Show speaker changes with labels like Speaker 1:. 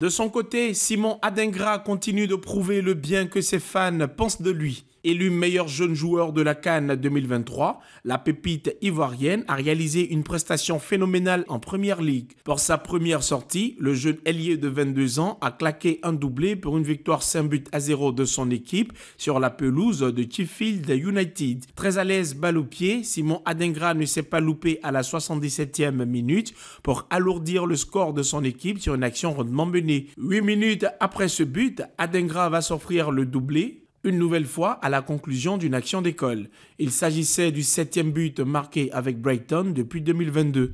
Speaker 1: De son côté, Simon Adingra continue de prouver le bien que ses fans pensent de lui élu meilleur jeune joueur de la Cannes 2023, la pépite ivoirienne a réalisé une prestation phénoménale en Première League. Pour sa première sortie, le jeune ailier de 22 ans a claqué un doublé pour une victoire 5 buts à 0 de son équipe sur la pelouse de Chiffield United. Très à l'aise balle au pied, Simon Adengra ne s'est pas loupé à la 77e minute pour alourdir le score de son équipe sur une action rendement menée. 8 minutes après ce but, Adengra va s'offrir le doublé une nouvelle fois à la conclusion d'une action d'école. Il s'agissait du septième but marqué avec Brighton depuis 2022.